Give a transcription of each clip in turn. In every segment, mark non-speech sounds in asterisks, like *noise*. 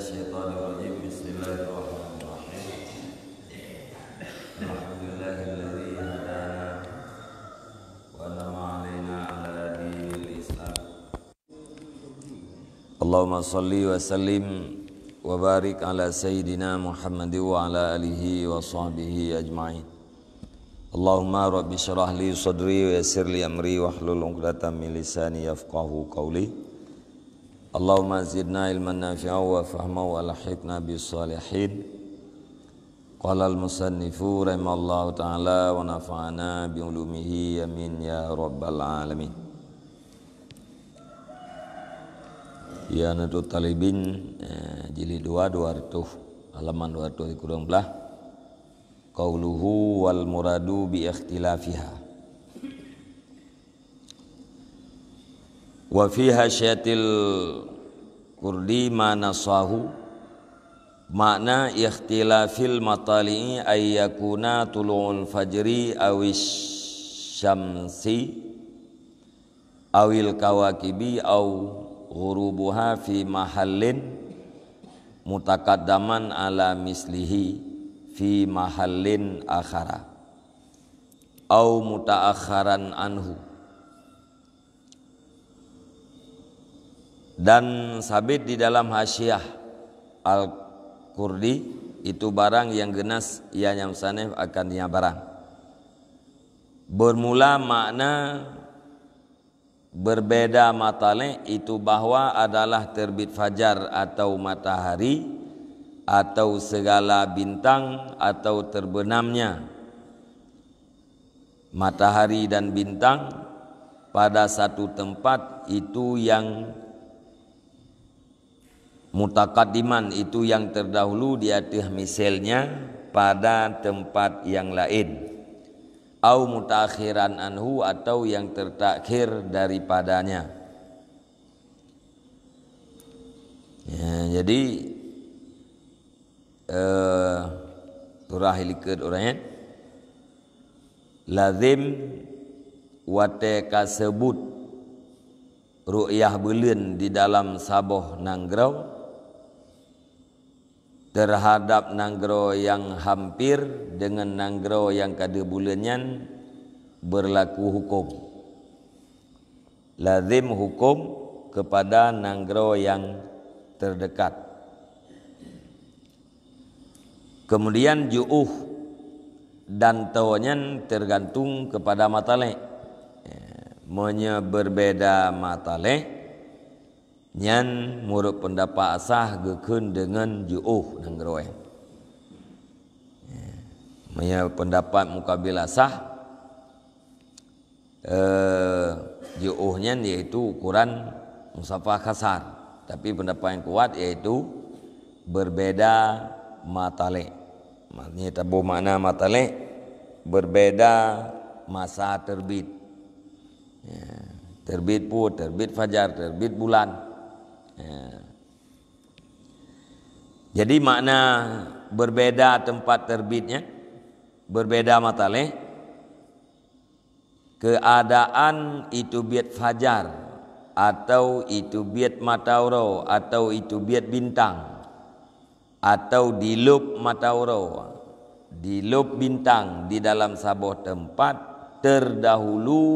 الشيطان الرجيم بسم الله الرحمن الرحيم الحمد لله الذي هدانا وانعم علينا على دين الاسلام اللهم صل وسلم وبارك على سيدنا محمد وعلى اله وصحبه اجمعين اللهم رب اشرح لي صدري ويسر لي امري واحلل عقدة من لساني يفقهوا قولي Allahumma zidna ilman nafi'a wa fahma wa lahiqna bi salihin Qala al-musannifu rahimallahu ta'ala wa nafa'ana bi ulumihi amin ya rabbal alamin Ya Natu Talibin eh, Jilid 2, 200 Alaman 200 kurang belah Qauluhu wal muradu bi ikhtilafihah wa fi hasyatil kurdi ma nasahu makna ikhtilafil matali'i ayyakuna tulu'un fajri awis syamsi awil kawakibi aw ghurubuha fi mahalin mutakaddaman ala mislihi fi mahalin akhara aw mutaakharan anhu dan sabit di dalam hasyiah al Qurdi itu barang yang genas ia yang sanef akan dia barang bermula makna berbeda matale itu bahwa adalah terbit fajar atau matahari atau segala bintang atau terbenamnya matahari dan bintang pada satu tempat itu yang mutakadiman itu yang terdahulu di atas misalnya pada tempat yang lain au mutakhiran anhu atau yang tertakhir daripadanya ya, jadi turahil eh, ke orangnya eh? lazim wate kasebut ru'yah belen di dalam saboh nanggrau terhadap nanggro yang hampir dengan nanggro yang kada bulannya berlaku hukum lazim hukum kepada nanggro yang terdekat kemudian juuh dan tawanya tergantung kepada matale eh, menye berbeda matale Nyan murut pendapat asah gekun dengan juuh dan geroe. Ya. Maya pendapat mukabil asah eh, juuh nyan iaitu ukuran musafah kasar. Tapi pendapat yang kuat iaitu berbeda matale. Maksudnya tabu makna matale berbeda masa terbit. Ya, terbit pun terbit fajar terbit bulan. Ya. Jadi makna berbeda tempat terbitnya, berbeda matahari. Keadaan itu biat fajar atau itu biat matauro atau itu biat bintang atau di lub matauro di lub bintang di dalam sabuh tempat terdahulu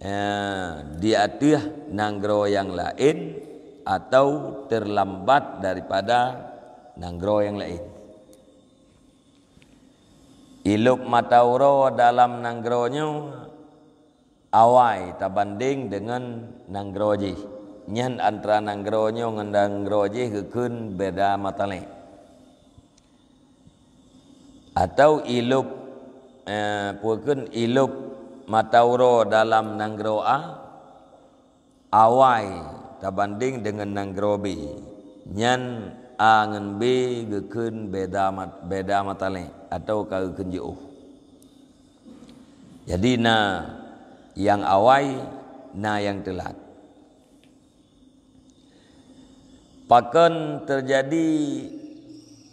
Eh, dia atuh nanggro yang lain atau terlambat daripada nanggro yang lain. Ilup matauro dalam nanggronya awai tabanding dengan nanggroji. Nyan antara nanggronya dengan nanggroji kekun beda matale. Atau ilup eh, pukun ilup matauro dalam nanggro a awai tabanding dengan nanggro b nyan a ngan b geukeun beda mat beda matale atau kaeukeun jeuh jadi na yang awai na yang telat Pakan terjadi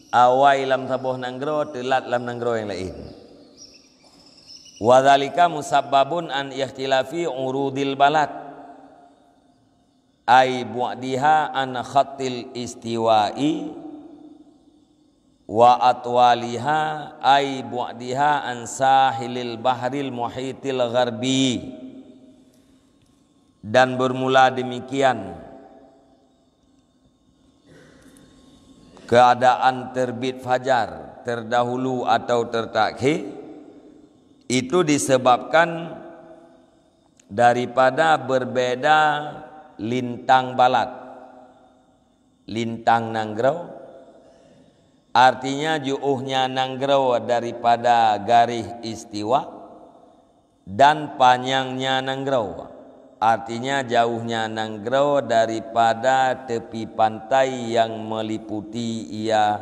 awai dalam sabuh nanggro telat dalam nanggro yang lain Wadhalika musababun an ikhtilafi urudil balad ay bu'diha an khattil istiwa'i wa atwaliha ay bu'diha an sahilil bahril muhitil gharbi dan bermula demikian keadaan terbit fajar terdahulu atau tertakhir itu disebabkan daripada berbeda lintang balat lintang nanggrau artinya juuhnya nanggrau daripada garis istiwa dan panjangnya nanggrau artinya jauhnya nanggrau daripada tepi pantai yang meliputi ia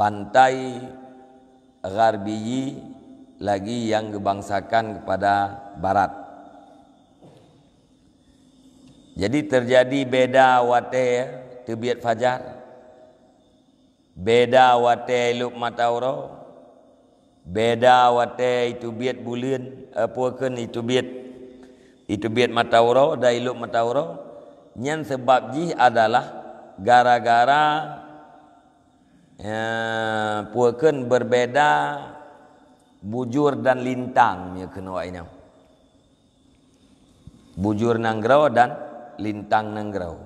pantai Garbiyi lagi yang dibangsakan kepada barat. Jadi terjadi beda wate ya, tebiat fajar. Beda wate lup mata Beda wate itu biat bulan eh, apa kan itu biat itu biat mata uro dai lup mata uro. sebab ji adalah gara-gara ya, eh, puakan berbeda bujur dan lintang ya kena waknya bujur nanggrau dan lintang nanggrau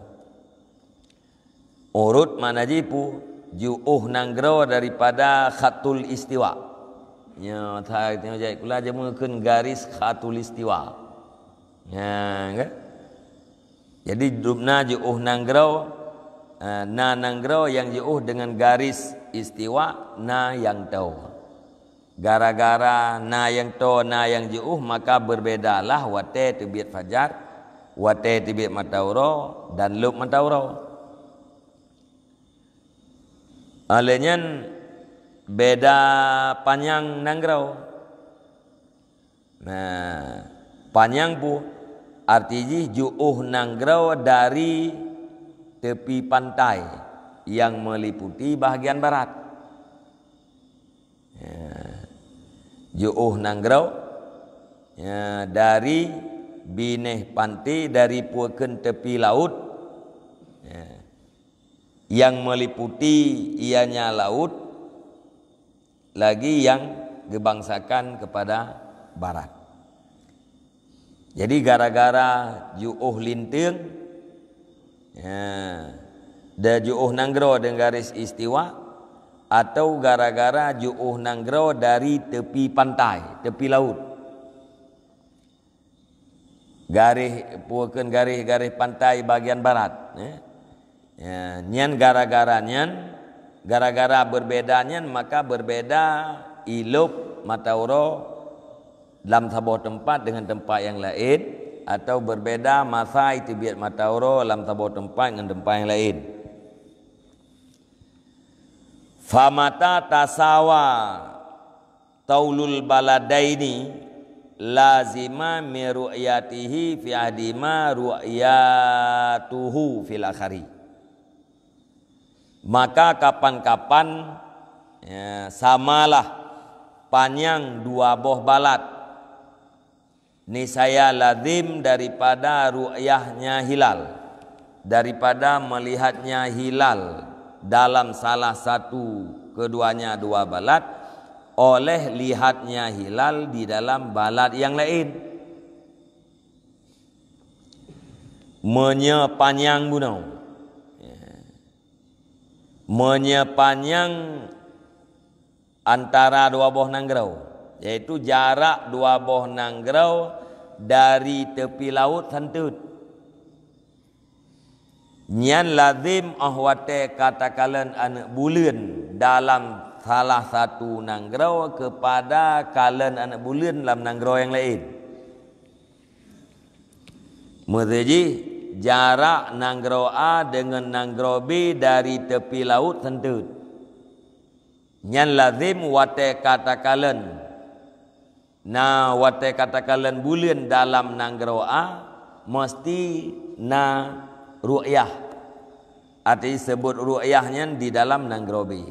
urut jipu juuh nanggrau daripada khatul istiwa ya tak kita jadi kula aja mungkin garis khatul istiwa ya enggak kan? jadi dubna juuh nanggrau eh, na nanggrau yang juuh dengan garis istiwa na yang tahu gara-gara na yang to na yang juuh maka berbedalah wate tibiat fajar wate tibit matauro dan lub matauro alenya beda panjang nanggrau nah panjang bu artinya juuh nanggrau dari tepi pantai yang meliputi bahagian barat Juuh nanggrau ya, dari bineh panti dari puakan tepi laut ya, yang meliputi ianya laut lagi yang gebangsakan kepada barat. Jadi gara-gara juuh linting ya, da juuh nanggrau dan garis istiwa atau gara-gara juuh nanggro dari tepi pantai, tepi laut. Garih puakeun garih-garih pantai bagian barat, eh. ya. Ya, nyan gara-gara nyan gara-gara berbeda nyan maka berbeda ilup matauro dalam sebuah tempat dengan tempat yang lain atau berbeda masa itu biat matauro dalam sebuah tempat dengan tempat yang lain. Famata tasawa taulul baladaini lazima miru'yatihi fi ahdima ru'yatuhu fil akhari. Maka kapan-kapan ya, samalah panjang dua boh balat. Ini saya lazim daripada ru'yahnya hilal. Daripada melihatnya hilal dalam salah satu keduanya dua balat oleh lihatnya hilal di dalam balat yang lain menyepanjang gunung menyepanjang antara dua boh nanggrau yaitu jarak dua boh nanggrau dari tepi laut santut Nyan lazim ahwate katakalan anak bulan dalam salah satu nanggrau kepada kalan anak bulan dalam nanggrau yang lain. Mereji jarak nanggrau A dengan nanggrau B dari tepi laut sentut. Nyan lazim wate katakalan na wate katakalan bulan dalam nanggrau A mesti na ru'yah arti sebut ru'yahnya di dalam nanggrobi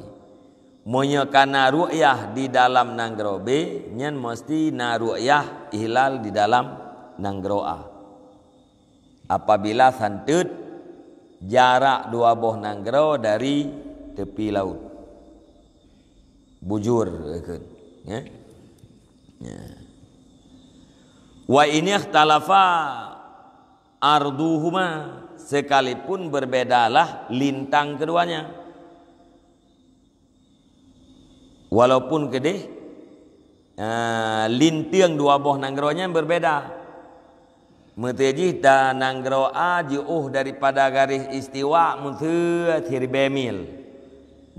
munya kana ru'yah di dalam nanggrobi nyen mesti na ru'yah hilal di dalam nanggroa apabila santut jarak dua buah nanggro dari tepi laut bujur kan ya ya wa ini ikhtalafa arduhuma sekalipun berbedalah lintang keduanya. Walaupun gede, uh, lintang dua buah nanggeronya berbeda. Mertiji dan nanggero a jauh daripada garis istiwa mutia tirbe mil.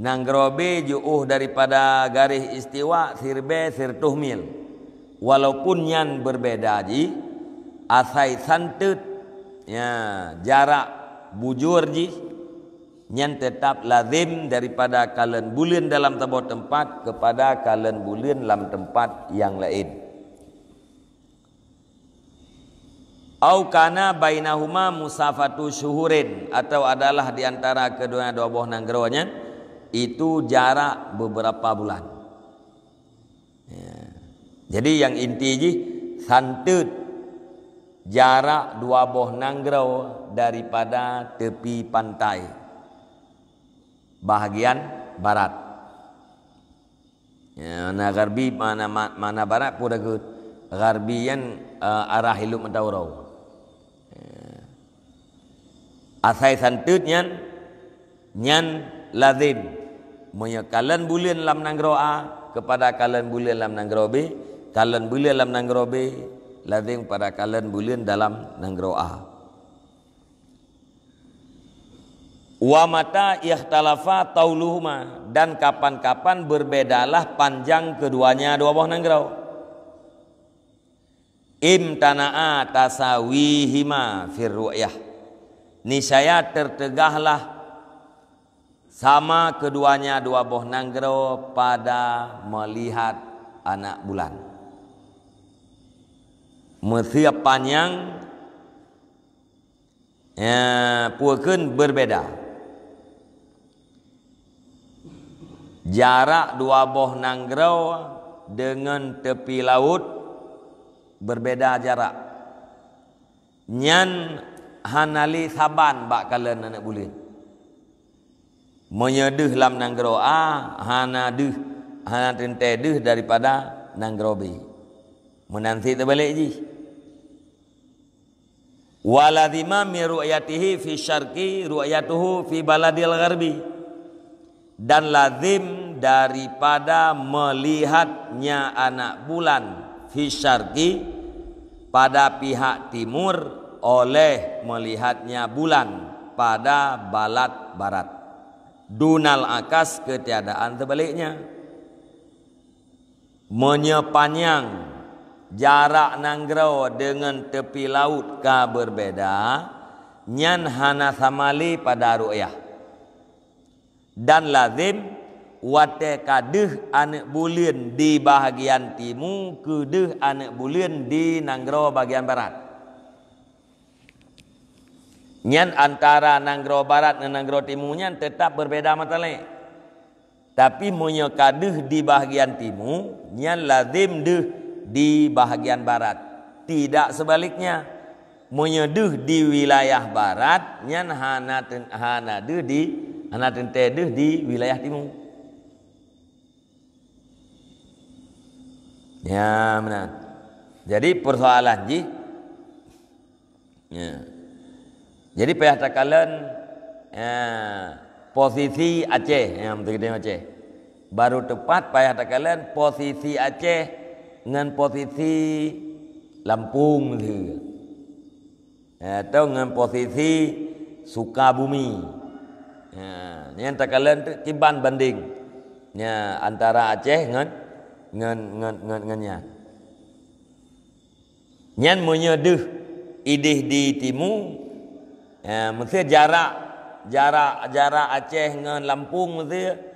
Nanggero b jauh daripada garis istiwa tirbe sirtuh mil. Walaupun yang berbeda ji, asai santut ya, jarak bujur ji yang tetap lazim daripada kalen bulan dalam tempat tempat kepada kalen bulan dalam tempat yang lain. Au kana bainahuma musafatu syuhurin atau adalah di antara kedua dua buah nanggeronya itu jarak beberapa bulan. Ya. Jadi yang inti ji santut jarak dua buah nanggrau daripada tepi pantai bahagian barat ya, mana garbi mana mana, mana barat pun dah garbi yang uh, arah hilup mentaurau ya. asai santut yang nyan lazim Mereka kalan bulan lam nanggrau a kepada kalan bulan lam nanggrau b kalan bulan lam nanggrau b lading pada kalian bulan dalam nanggroa. wa mata ikhtalafa tauluhuma dan kapan-kapan berbedalah panjang keduanya dua buah nanggrau imtana'a tasawihima firru'yah niscaya tertegahlah sama keduanya dua buah nanggrau pada melihat anak bulan Mesir panjang ya, Puakun berbeda Jarak dua boh nanggrau Dengan tepi laut Berbeda jarak Nyan Hanali Saban Bak kalen anak bulin Menyeduh lam nanggrau A ah, Hanaduh Hanatintaduh daripada nanggrau B B menanti terbalik ji waladhima mi ru'yatihi fi syarqi ruayatuhu fi baladil gharbi dan lazim daripada melihatnya anak bulan fi syarqi pada pihak timur oleh melihatnya bulan pada balat barat dunal akas ketiadaan terbaliknya menyepanjang jarak nanggrau dengan tepi laut ka berbeda nyan hana samali pada ru'yah dan lazim wate kadeh anak bulian di bahagian timu kedeh anak bulian di nanggrau bagian barat nyan antara nanggrau barat dan nanggrau timunya tetap berbeda matale tapi munya kadeh di bahagian timu nyan lazim deh di bahagian barat. Tidak sebaliknya. Menyeduh di wilayah barat, nyan hanatin hanade di hanatin tedeh di wilayah timur. Ya, benar. Jadi persoalan ji. Ya. Jadi payah takalan ya, posisi Aceh yang terkini Aceh. Baru tepat payah takalan posisi Aceh dengan posisi Lampung tu. Ha, atau dengan posisi Sukabumi. bumi. ni yang tak kalian kiban banding. Nya, antara Aceh dengan dengan dengan dengan dengannya. Nyan menyeduh idih di timu. Ya, ha, mesti jarak jarak jarak Aceh dengan Lampung mesti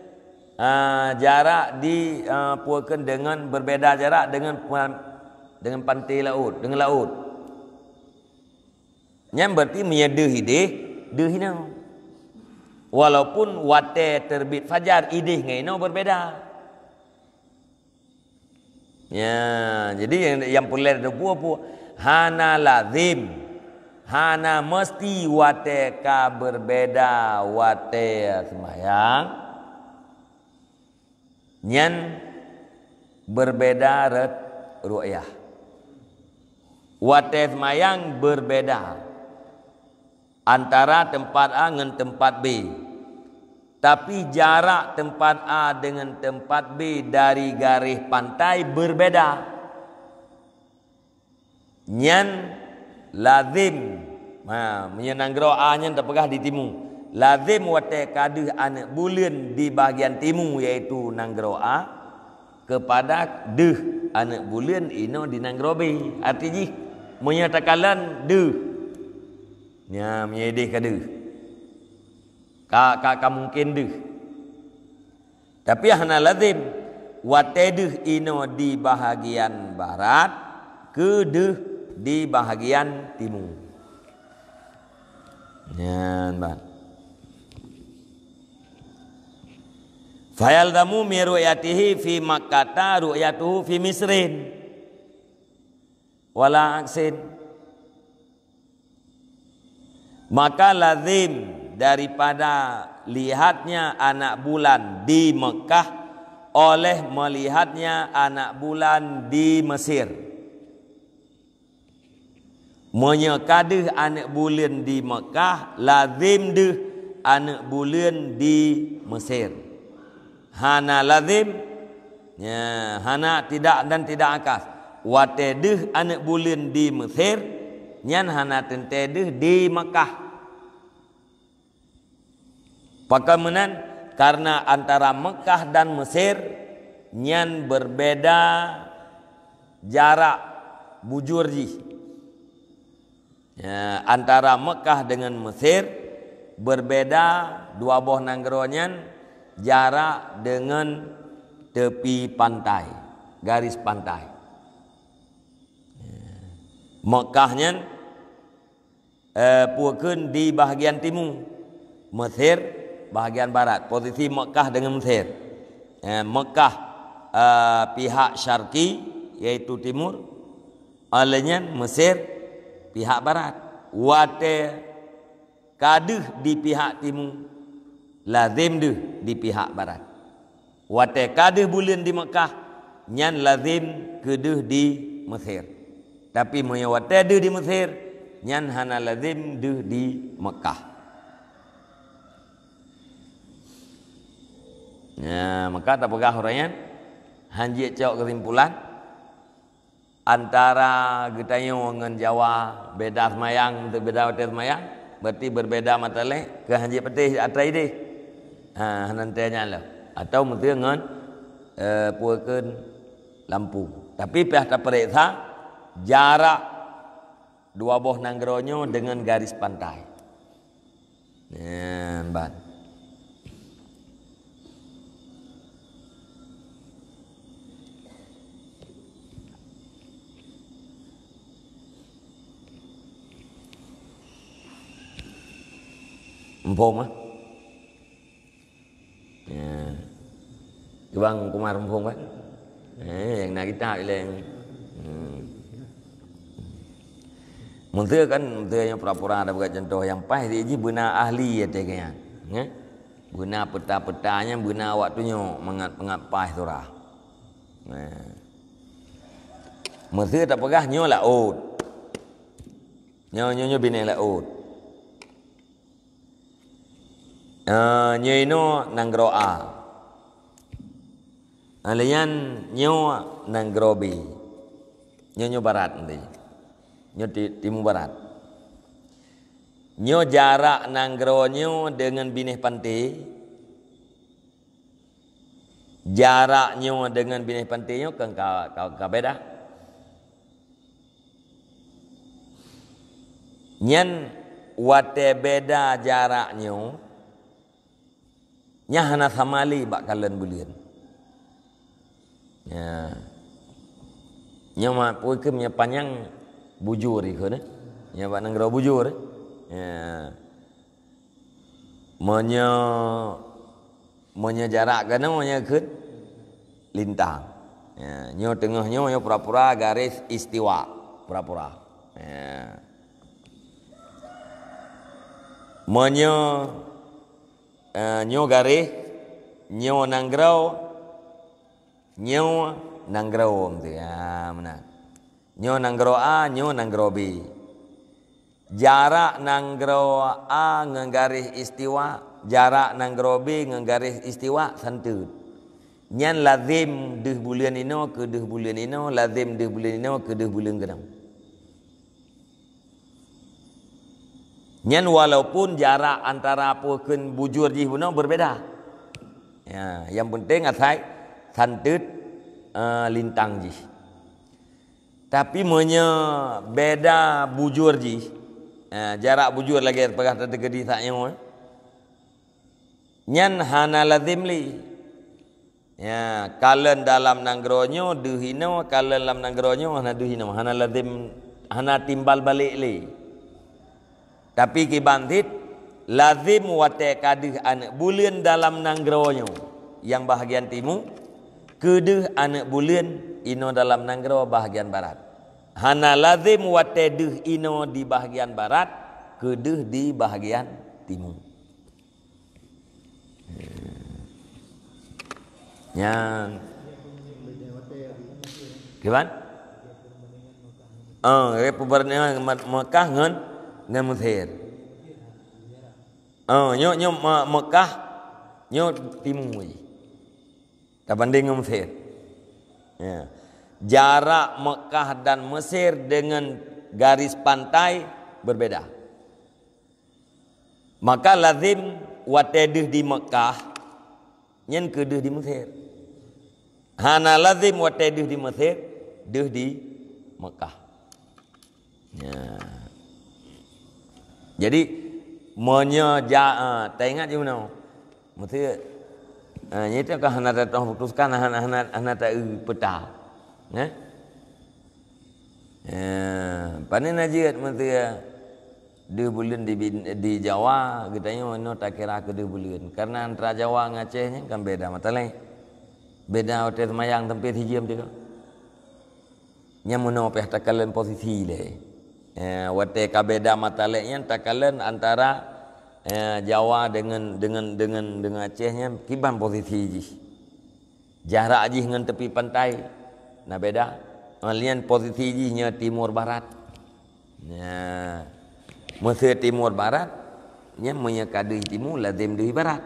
Ah, jarak di uh, dengan berbeza jarak dengan dengan pantai laut dengan laut yang berarti menyedih hidih dehina walaupun wate terbit fajar idih ngaino berbeza. ya jadi yang yang populer de pu pu hana lazim hana mesti wate ka berbeda wate semayang nyen berbeda ret ru'yah watef mayang berbeda antara tempat A dengan tempat B tapi jarak tempat A dengan tempat B dari garis pantai berbeda nyen lazim ha menyenang gro a nyen tepegah di timur lazim wate kadih anak bulan di bahagian timur yaitu nanggroa kepada deh anak bulan ino di nanggrobi artinya menyatakan deh nya menyedih kadih ka ka mungkin deh tapi hana lazim wate deh ino di bahagian barat ke deh di bahagian timur Nyan, bang. Fayal Fayaldamu miru'yatihi fi makata ru'yatuhu fi misrin Wala aksin Maka lazim daripada lihatnya anak bulan di Mekah Oleh melihatnya anak bulan di Mesir Menyekadih anak bulan di Mekah Lazim dih anak bulan di Mesir hana lazim ya hana tidak dan tidak akas wa tedeh anak bulan di mesir nyan hana tentedeh di mekah pakai menan karena antara mekah dan mesir nyan berbeda jarak bujurji ya, antara mekah dengan mesir berbeda dua buah nanggeronyan jarak dengan tepi pantai, garis pantai. Mekahnya eh, puakan di bahagian timur, Mesir bahagian barat. Posisi Mekah dengan Mesir. Eh, Mekah eh, pihak syarqi yaitu timur, alanya Mesir pihak barat. Wate kaduh di pihak timur lazim tu di pihak barat wate kadeh bulan di Mekah nyan lazim keduh di Mesir tapi moyo wate de di Mesir nyan hana lazim du di Mekah Ya, maka tak pegah orang yang Hanji cok kesimpulan Antara kita yang dengan Jawa Beda semayang untuk beda mata semayang Berarti berbeda mata lain Ke hanji petih atas ini Ah ha, nanti nyalah atau mesti dengan uh, lampu. Tapi pihak tak periksa jarak dua buah nanggronyo dengan garis pantai. Nen ya, ban. Empo mah? bang kumar mpung pak eh yang nak kita ileng yang, hmm. Muntah kan, muntah yang pura-pura ada buka contoh yang pahit dia je benar ahli ya tegaknya. Lah. Ya? Buna peta-petanya, buna waktunya mengat-mengat pas surah. Nah. Mesti tak pegah nyo la ut. Nyo nyo nyo bini la ut. Eh, nyo ino nang Alian ah, nyo nang grobi. Nyo nyo barat nanti. Nyo di timu barat. Nyo jarak nang gronyo dengan bineh pantai Jarak nyo dengan bineh pantai nyo kan ka ka, ka beda. nyan wate beda jaraknya. Nyah na samali bakalan kalen bulian. Ya. Nya ma poe ke nya panjang bujur ieu ne. Nya ba nang bujur. Eh. Ya. Menya menya jarak kana menya keut lintang. Ya, nya tengah nya nya pura-pura garis istiwa, pura-pura. Ya. Menya uh, nyo garis nyo nanggrau nyaw nanggrau tu ya mana nyaw nanggrau a nyaw nanggrau b jarak nanggrau a ngenggarih istiwa jarak nanggrau b ngenggarih istiwa sentuh. nyan lazim deh bulan ino ke deh bulan ino lazim deh bulan ino ke deh bulan genam Nyan walaupun jarak antara apa bujur jih berbeza. Ya, yang penting asai santut uh, lintang ji. Tapi menya beda bujur ji. Uh, jarak bujur lagi pegah tadi gedi tak nyawa. Nyan hana lazim Ya, kalen dalam nanggronyo duhino kalen dalam nanggronyo hana duhino hana lazim hana timbal balik li. Tapi kibantit lazim wate kadih anak bulan dalam nanggronyo yang bahagian timur Keduh anak bulan ino dalam nanggro bahagian barat. Hana lazim wateduh ino di bahagian barat, keduh di bahagian timur. Hmm. Yang Kevan? Oh, Republik Mekah ngan ngan Mesir. Oh, nyok nyok Mekah nyok timur banding dengan Mesir. Ya. Jarak Mekah dan Mesir dengan garis pantai berbeda. Maka lazim wateduh di Mekah yang keduh di Mesir. Hana lazim watedih di Mesir deh di Mekah. Ya. Jadi menyeja uh, eh, tengok je mana. Mesir Ha ya tu kan hana tak tahu putuskan hana lah, hana hana tak peta. Ya. Ha panen aja mentu ya. Di bulan di, di Jawa kita ni mana tak kira aku di bulan. Karena antara Jawa dengan Aceh ni kan beda mata lain. Beda hotel semayang tempat hijau dia. Nya mana pihak tak kalian posisi le. Eh, wate kabeda mata lain yang tak kalian antara eh, Jawa dengan dengan dengan dengan Acehnya kiban posisi ji. Jarak ji dengan tepi pantai na beda. Malian posisi ji nya timur barat. Nya mesir timur barat nya menyekadi timur lazim di barat.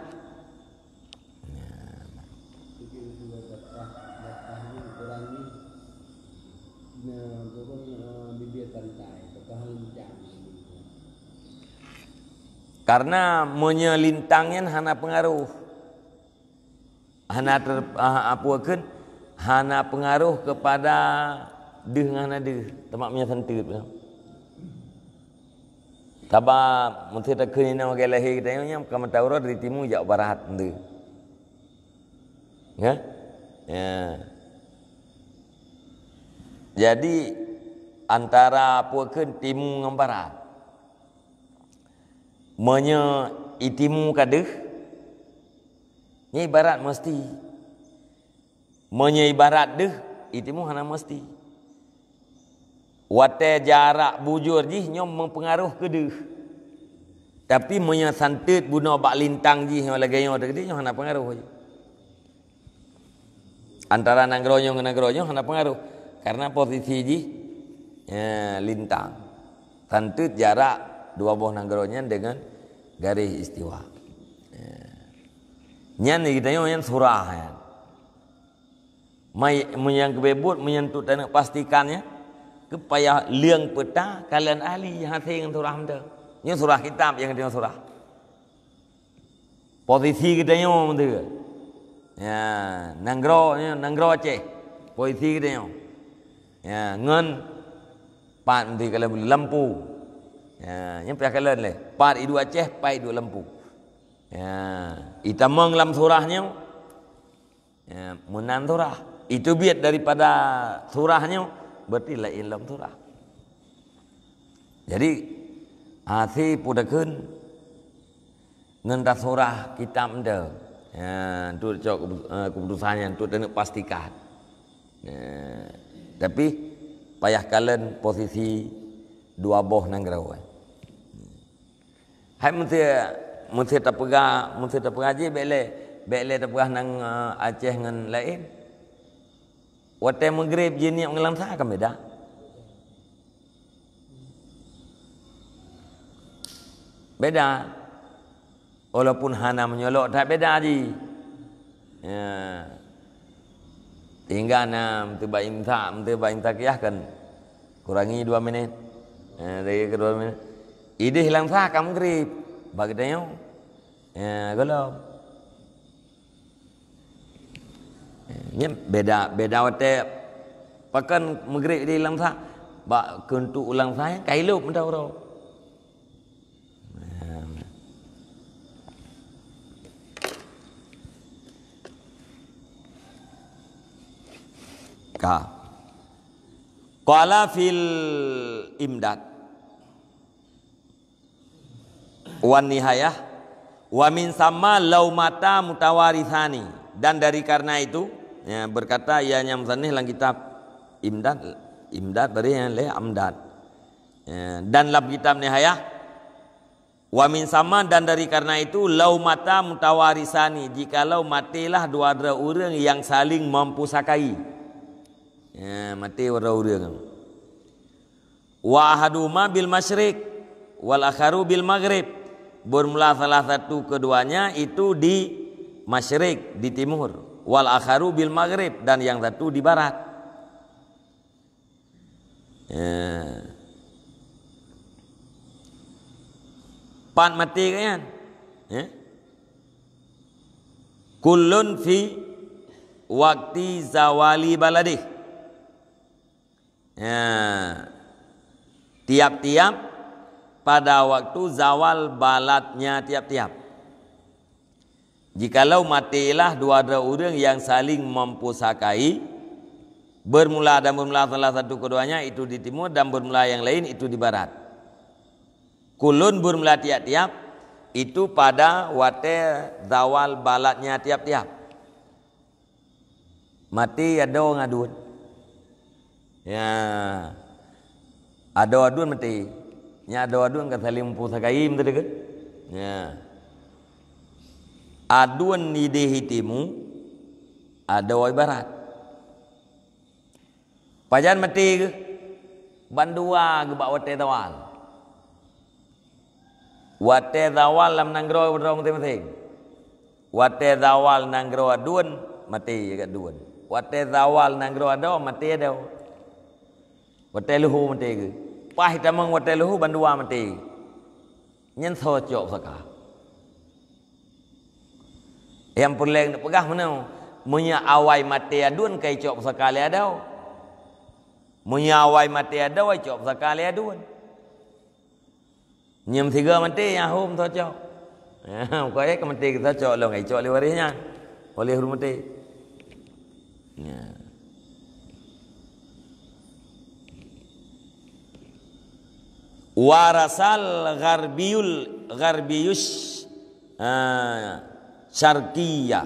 karena menyelintangnya hana pengaruh hana ter, uh, apa kan hana pengaruh kepada deh dengan ada tempat punya sentit Taba ya. mesti tak kini nama kelah hei kita yang kau mahu dari timu jauh barat tu, ya? ya. Jadi antara apa kan timu dengan barat, Menya itimu kadeh Ini ibarat mesti Menya ibarat deh Itimu hana mesti Wate jarak bujur ji Nyom mempengaruh ke deh Tapi menya santet Buna bak lintang ji Yang lagi yang ada Nyom hana pengaruh je Antara nanggeronyo dengan nanggeronyo Hana pengaruh Karena posisi ji eh, Lintang Santet jarak dua buah nanggaronya dengan garis istiwa. Ya. Nyan ni kita yang surah ya. Mai menyang kebebut menyentuh tanah pastikannya kepaya liang peta kalian ahli hati yang surah muda. Ini surah kitab yang dia surah. Posisi kita yang muda. Ya, nanggro, ya, nanggro aceh. Posisi kita yang. Ya, ngan pat mesti kalau lampu Ya, ini perkalaan le. Par idu Aceh, par idu lempu. Ya, ita menglam surahnya. Ya, munan surah. Itu biat daripada surahnya berarti la ilam surah. Jadi hati pudakun ngentah surah kita mende. Ya, itu cok eh, keputusannya itu tenuk pastikan. Ya, tapi payah kalan posisi dua boh nang grawan. Eh. Hai mesti mesti terpega mesti terpengaji bele bele terpega nang uh, Aceh ngan lain. Wate menggrip jini yang ngelam sah kami dah. Beda. Walaupun hana menyolok tak beda aji. Ya. Tinggal na mesti baim sah mesti baim sah kiah kan. Kurangi dua minit. Eh, dari ke minit. Ide hilang sah kamu grip. Bagi tanya. Ya, kalau. Ya, beda beda wate pakan magrib di hilang sah. Ba kentu ulang sah yang kailo menda uro. Ka. Qala fil imdad wan nihayah wa min sama lau mata mutawarithani dan dari karena itu ya, berkata ya nyam sanih lang kitab imdad imdad dari yang le amdad ya, dan lab kitab nihayah wa min sama dan dari karena itu lau mata mutawarisani jika lau matilah dua dra urang yang saling mampu sakai ya, mati dua urang wa ahaduma bil masyriq wal akharu bil maghrib bermula salah satu keduanya itu di masyrik di timur wal akharu bil maghrib dan yang satu di barat ya. pan mati kan ya. kullun fi waktu zawali baladih ya. tiap-tiap pada waktu zawal balatnya tiap-tiap. Jikalau matilah dua dua orang yang saling mempusakai, bermula dan bermula salah satu keduanya itu di timur dan bermula yang lain itu di barat. Kulun bermula tiap-tiap itu pada wate zawal balatnya tiap-tiap. Mati ada orang adun. Ya. Ada adun mati. Nya ada wadun kata lim pusa kaim tadi ke? Nya. Aduan ni dehitimu ada wai barat. Pajan mati ke? Bandua ke bak wate tawal. Wate tawal lam nanggro berong te mati. Wate tawal nanggro aduan mati ke aduan. Wate tawal nanggro ado mati ado. Wate luhu mati ke? pas kita mengwate luhu bandua mati. Nyen so cok saka. Yang perleng nak pegah mana? Munya awai mati adun kai cok sekali adau. Munya awai mati adau kai cok sekali adun. Nyem tiga mati yang hum so cok. Kau *laughs* eh kau mati kita cok lo kai cok lewarinya. Oleh rumah mati. Nyaa. warasal Garbiul Garbius ah ha, syarqiyya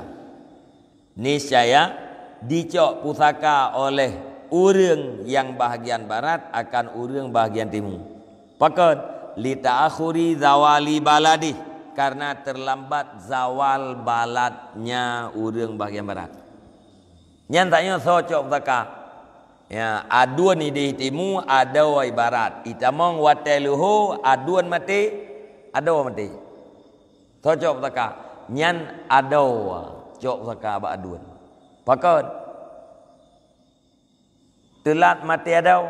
niscaya dicok pusaka oleh urang yang bahagian barat akan urang bahagian timur pakat litaakhuri zawali baladi karena terlambat zawal baladnya urang bahagian barat nyantanya so cok pusaka Ya, aduan ni di hitimu ada ibarat. Itamong watai luhu aduan mati ada mati. Tho cok taka nyan ada cok taka ba aduan. Pakot. Telat mati ada.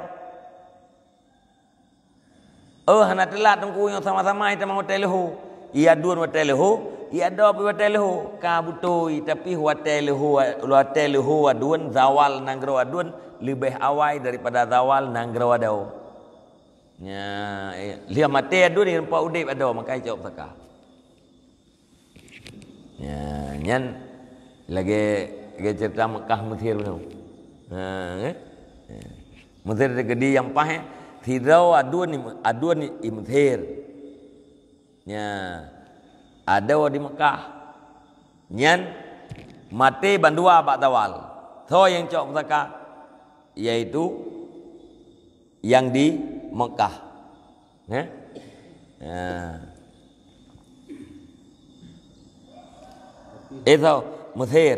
Oh hana telat tungku yang sama-sama itamong watai luhu. Ia aduan watai luhu ia ada apa buat telu ka butoi tapi huat telu huat telu aduan zawal nanggro aduan lebih awal daripada zawal nanggro adau. Nya eh, lia mate adun ni empat udip ada makai cok saka. Nya nyan lagi lagi cerita Mekah Mesir tu. Ha eh. Ya. Mesir de gedi yang pahe eh. tidau aduan, aduan adun Mesir. Nya ada di Mekah nyen mati bandua bak tawal so yang cok pusaka yaitu yang di Mekah ya eh? Ya. Eh. Itu eh, Mesir.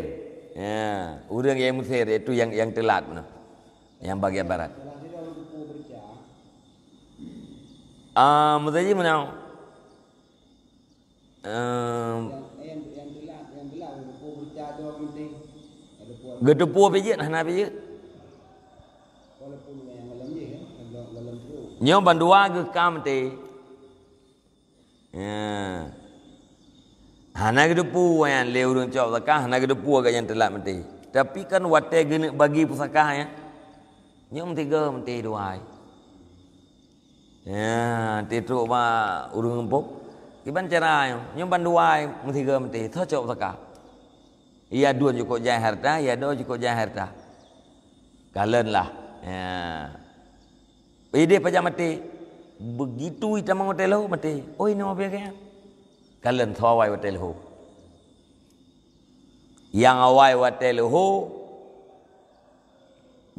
Ya, eh, urang yang Mesir itu yang yang telat mana? Yang bagian barat. Ah, uh, Mesir mana? Ehm, Gedepur pijit nah nak pijit. Nyo bandua ke kam te. Ya. Hana gedepu yang leu dung cok zakah, hana gedepu agak yang telat mati. Tapi kan wate gene bagi pusaka ya. Nyo tiga mati dua. Ya, tetuk ba urung empuk di bancara nyu banduai mesti ke mesti tho cok saka ia dua cukup jaya harta ia dua cukup jaya harta galen lah ya ide pajak mati begitu kita mau telo mati oh ini apa ke galen thawai telo yang awai wateluhu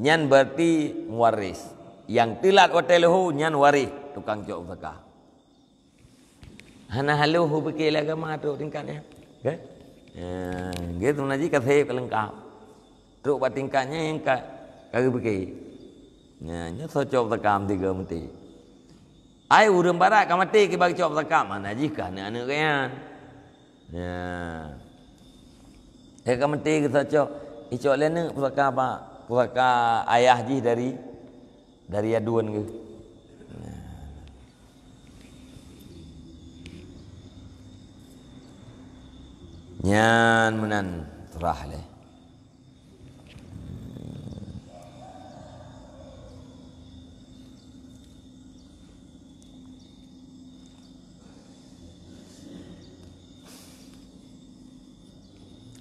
nyan berarti waris yang tilat wateluhu nyan waris tukang cok zakah Hana halu hub kele mana tu tingkatnya. Kan? Ha, gitu naji ka thai lengkap. Tu pat tingkatnya yang ka kagu beke. Ya, nya so cop takam tiga mati. Ai urang barat ka mati ke bagi cop takam mana ji ka ne anu ka ya. Ya. Eh ka mati ke saco. Ico lene pusaka apa? Pusaka ayah ji dari dari aduan ke. نيان منان راح له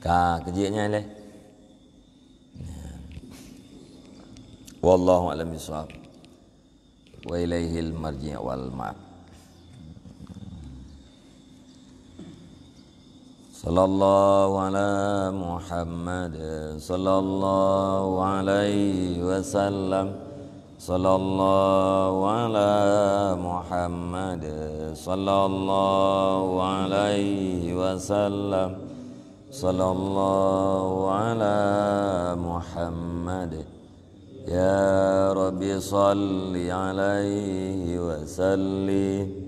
كا كجيئنا له نعم. والله أعلم بالصواب وإليه المرجع والمعقول صلى الله على محمد صلى الله عليه وسلم صلى الله على محمد صلى الله عليه وسلم صلى الله على محمد يا رب صل عليه وسلم